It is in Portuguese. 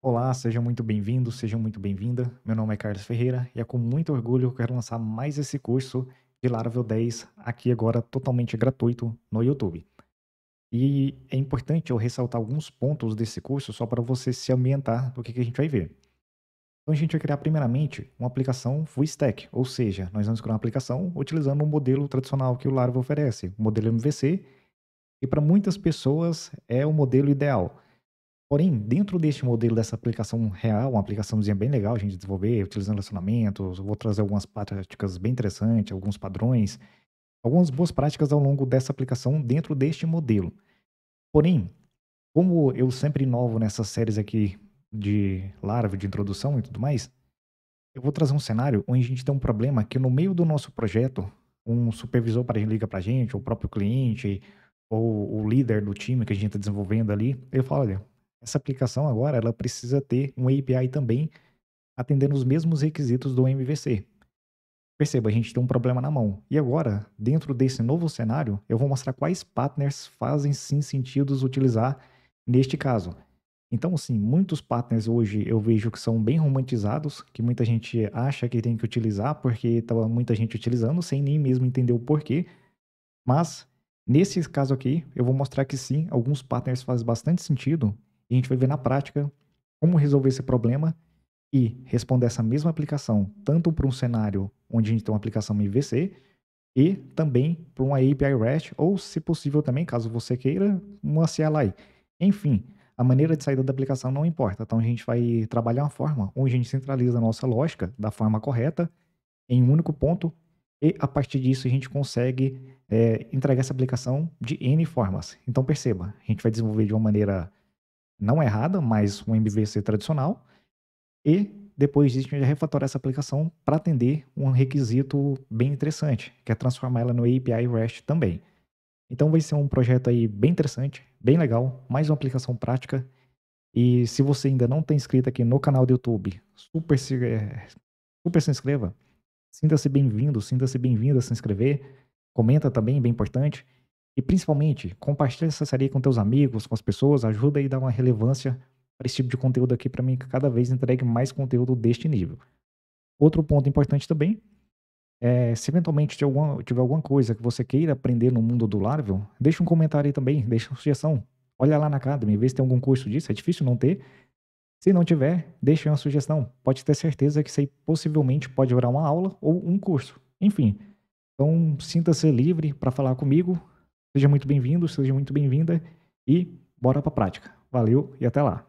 Olá, seja muito bem-vindo, seja muito bem-vinda. Meu nome é Carlos Ferreira e é com muito orgulho que eu quero lançar mais esse curso de Laravel 10 aqui agora totalmente gratuito no YouTube. E é importante eu ressaltar alguns pontos desse curso só para você se ambientar do que, que a gente vai ver. Então a gente vai criar primeiramente uma aplicação full stack, ou seja, nós vamos criar uma aplicação utilizando um modelo tradicional que o Laravel oferece, o modelo MVC, e para muitas pessoas é o modelo ideal Porém, dentro deste modelo dessa aplicação real, uma aplicaçãozinha bem legal a gente desenvolver, utilizando relacionamentos, vou trazer algumas práticas bem interessantes, alguns padrões, algumas boas práticas ao longo dessa aplicação dentro deste modelo. Porém, como eu sempre inovo nessas séries aqui de larva, de introdução e tudo mais, eu vou trazer um cenário onde a gente tem um problema que no meio do nosso projeto, um supervisor para liga para a gente, ou o próprio cliente, ou o líder do time que a gente está desenvolvendo ali, ele fala, olha, essa aplicação agora ela precisa ter um API também atendendo os mesmos requisitos do MVC. Perceba, a gente tem um problema na mão. E agora, dentro desse novo cenário, eu vou mostrar quais partners fazem sim sentido utilizar neste caso. Então, sim, muitos partners hoje eu vejo que são bem romantizados, que muita gente acha que tem que utilizar porque estava muita gente utilizando sem nem mesmo entender o porquê. Mas, nesse caso aqui, eu vou mostrar que sim, alguns partners fazem bastante sentido e a gente vai ver na prática como resolver esse problema e responder essa mesma aplicação, tanto para um cenário onde a gente tem uma aplicação MVC, e também para uma API REST, ou se possível também, caso você queira, uma CLI. Enfim, a maneira de saída da aplicação não importa. Então a gente vai trabalhar uma forma onde a gente centraliza a nossa lógica da forma correta, em um único ponto, e a partir disso a gente consegue é, entregar essa aplicação de N formas. Então perceba, a gente vai desenvolver de uma maneira não é errada, mas um MVC tradicional, e depois disso a gente refatora essa aplicação para atender um requisito bem interessante, que é transformar ela no API REST também. Então vai ser um projeto aí bem interessante, bem legal, mais uma aplicação prática. E se você ainda não está inscrito aqui no canal do YouTube, super se, é, super se inscreva. Sinta-se bem-vindo, sinta-se bem-vinda a se inscrever. Comenta também, é bem importante. E principalmente, compartilha essa série com teus amigos, com as pessoas, ajuda e dá uma relevância para esse tipo de conteúdo aqui para mim que cada vez entregue mais conteúdo deste nível. Outro ponto importante também é, se eventualmente tiver alguma, tiver alguma coisa que você queira aprender no mundo do Larvel, deixa um comentário aí também, deixa uma sugestão. Olha lá na Academy, vê se tem algum curso disso, é difícil não ter. Se não tiver, deixa uma sugestão. Pode ter certeza que isso aí possivelmente pode virar uma aula ou um curso. Enfim, então sinta-se livre para falar comigo. Seja muito bem-vindo, seja muito bem-vinda e bora para a prática. Valeu e até lá.